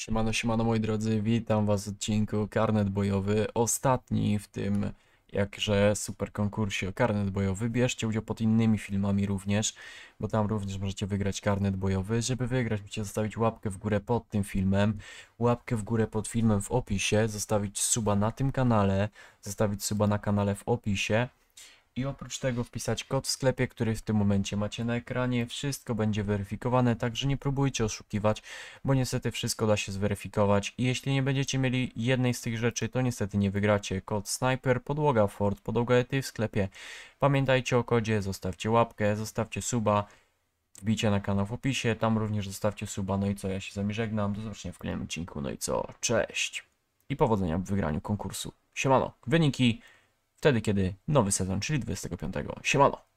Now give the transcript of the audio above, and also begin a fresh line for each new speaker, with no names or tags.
Siemano, siemano moi drodzy, witam was w odcinku Karnet Bojowy, ostatni w tym jakże super konkursie o karnet bojowy. Bierzcie udział pod innymi filmami również, bo tam również możecie wygrać karnet bojowy. Żeby wygrać, musicie zostawić łapkę w górę pod tym filmem, łapkę w górę pod filmem w opisie, zostawić suba na tym kanale, zostawić suba na kanale w opisie i oprócz tego wpisać kod w sklepie, który w tym momencie macie na ekranie. Wszystko będzie weryfikowane, także nie próbujcie oszukiwać, bo niestety wszystko da się zweryfikować i jeśli nie będziecie mieli jednej z tych rzeczy, to niestety nie wygracie. Kod Sniper, podłoga Ford, podłoga ETY w sklepie. Pamiętajcie o kodzie, zostawcie łapkę, zostawcie suba, wbijcie na kanał w opisie, tam również zostawcie suba. No i co, ja się z wami żegnam, do zobaczenia w kolejnym odcinku, no i co, cześć! I powodzenia w wygraniu konkursu. Siemano, wyniki wtedy, kiedy nowy sezon, czyli 25. Siemano!